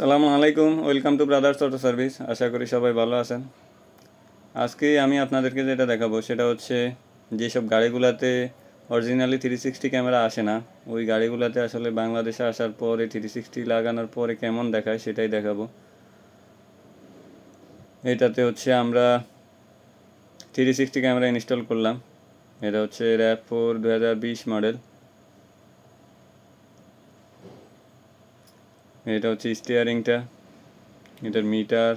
সালামু আলাইকুম welcome to brothers auto service আশা করি সবাই ভালো আছেন আজকে আমি আপনাদেরকে যেটা দেখাবো সেটা হচ্ছে যেসব গাড়িগুলোতে অরিজিনালি থ্রি সিক্সটি ক্যামেরা আসে না ওই গাড়িগুলোতে আসলে বাংলাদেশে আসার পরে থ্রি সিক্সটি লাগানোর পরে কেমন দেখায় সেটাই দেখাবো এটাতে হচ্ছে আমরা থ্রি সিক্সটি ক্যামেরা ইনস্টল করলাম এটা হচ্ছে র্যাপ ফোর দু মডেল এটা হচ্ছে স্টিয়ারিংটা এটার মিটার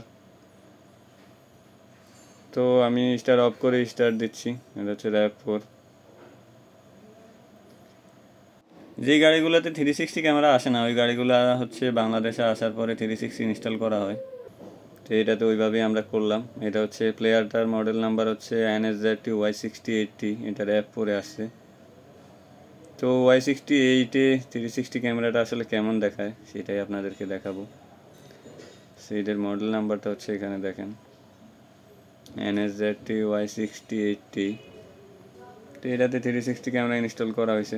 তো আমি স্টার অফ করে স্টার দিচ্ছি এটা হচ্ছে র্যাপ ফোর যে গাড়িগুলোতে থ্রি সিক্সটি ক্যামেরা আসে না ওই গাড়িগুলো হচ্ছে বাংলাদেশে আসার পরে থ্রি সিক্সটি ইনস্টল করা হয় তো এটাতে ওইভাবেই আমরা করলাম এটা হচ্ছে প্লেয়ারটার মডেল নাম্বার হচ্ছে N S Z T Y sixty eighty এটার অ্যাপ পরে আসছে তো ওয়াই সিক্সটি এইটে থ্রি সিক্সটি ক্যামেরাটা আসলে কেমন দেখায় সেটাই আপনাদেরকে দেখাবো সেইটার মডেল নাম্বারটা হচ্ছে এখানে দেখেন এনএসজেডটি ওয়াই সিক্সটি এইটটি তো এটাতে থ্রি সিক্সটি ক্যামেরা ইনস্টল করা হয়েছে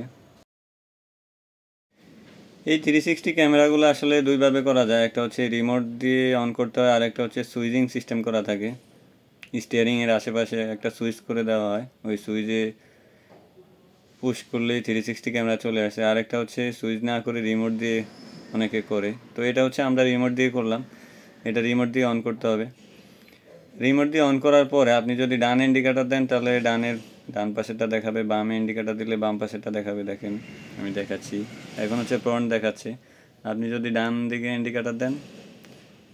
এই থ্রি সিক্সটি ক্যামেরাগুলো আসলে দুইভাবে করা যায় একটা হচ্ছে রিমোট দিয়ে অন করতে হয় আর একটা হচ্ছে সুইজিং সিস্টেম করা থাকে স্টিয়ারিংয়ের আশেপাশে একটা সুইচ করে দেওয়া হয় ওই সুইচে পুশ করলেই থ্রি সিক্সটি ক্যামেরা চলে আসে আরেকটা হচ্ছে সুইচ না করে রিমোট দিয়ে অনেকে করে তো এটা হচ্ছে আমরা রিমোট দিয়ে করলাম এটা রিমোট দিয়ে অন করতে হবে রিমোট দিয়ে অন করার পরে আপনি যদি ডান ইন্ডিকেটার দেন তাহলে ডানের ডান পাশেরটা দেখাবে বাম ইন্ডিকেটার দিলে বাম পাশেরটা দেখাবে দেখেন আমি দেখাচ্ছি এখন হচ্ছে প্রন দেখাচ্ছে আপনি যদি ডান দিকে ইন্ডিকেটার দেন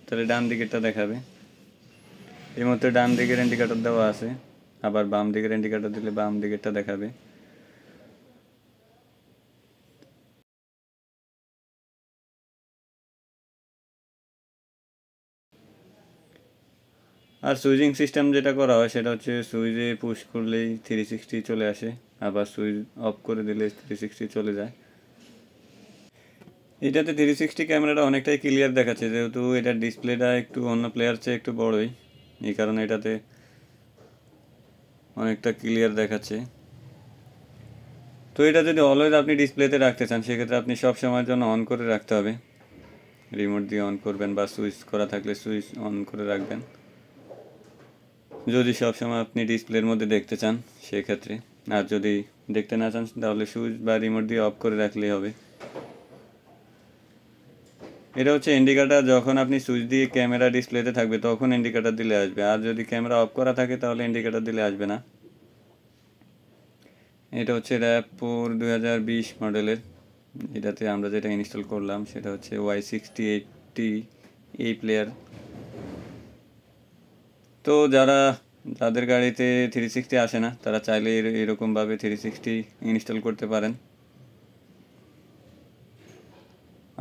তাহলে ডান দিকেরটা দেখাবে এই মুহূর্তে ডান দিকের ইন্ডিকেটার দেওয়া আছে আবার বাম দিকের ইন্ডিকেটার দিলে বাম দিকেরটা দেখাবে আর সুইজিং সিস্টেম যেটা করা হয় সেটা হচ্ছে সুইচে পুশ করলেই থ্রি সিক্সটি চলে আসে আবার সুইচ অফ করে দিলে থ্রি সিক্সটি চলে যায় এটাতে থ্রি সিক্সটি ক্যামেরাটা অনেকটাই ক্লিয়ার দেখাচ্ছে যেহেতু এটা ডিসপ্লেটা একটু অন্য প্লেয়ার চেয়ে একটু বড়ই এই কারণে এটাতে অনেকটা ক্লিয়ার দেখাচ্ছে তো এটা যদি অলওয়েজ আপনি ডিসপ্লেতে রাখতে চান সেক্ষেত্রে আপনি সব সময়ের জন্য অন করে রাখতে হবে রিমোট দিয়ে অন করবেন বা সুইচ করা থাকলে সুইচ অন করে রাখবেন যদি সবসময় আপনি ডিসপ্লের মধ্যে দেখতে চান সেক্ষেত্রে আর যদি দেখতে না চান তাহলে সুইচ বা রিমোট দিয়ে অফ করে রাখলেই হবে এটা হচ্ছে ইন্ডিকেটার যখন আপনি সুইচ দিয়ে ক্যামেরা ডিসপ্লেতে থাকবে তখন ইন্ডিকেটার দিলে আসবে আর যদি ক্যামেরা অফ করা থাকে তাহলে ইন্ডিকেটার দিলে আসবে না এটা হচ্ছে র্যাপোর দু হাজার মডেলের এটাতে আমরা যেটা ইনস্টল করলাম সেটা হচ্ছে ওয়াই সিক্সটি এইটটি এই প্লেয়ার তো যারা যাদের গাড়িতে থ্রি সিক্সটি আসে না তারা চাইলে এরকমভাবে থ্রি সিক্সটি ইনস্টল করতে পারেন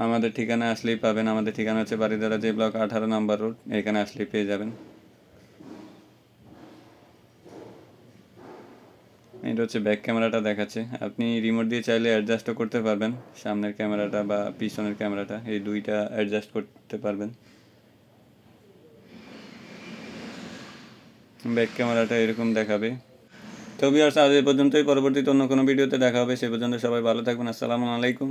আমাদের ঠিকানা আসলেই পাবেন আমাদের ঠিকানা হচ্ছে বাড়িদারা যে ব্লক আঠারো নম্বর রোড এখানে আসলেই পেয়ে যাবেন এটা হচ্ছে ব্যাক ক্যামেরাটা দেখাচ্ছে আপনি রিমোট দিয়ে চাইলে অ্যাডজাস্টও করতে পারবেন সামনের ক্যামেরাটা বা পিছনের ক্যামেরাটা এই দুইটা অ্যাডজাস্ট করতে পারবেন ব্যাক ক্যামেরাটা এরকম দেখাবে তবে আর আজ এই পর্যন্তই পরবর্তীতে অন্য কোনো ভিডিওতে দেখা হবে সে পর্যন্ত সবাই ভালো থাকবেন আসসালামু আলাইকুম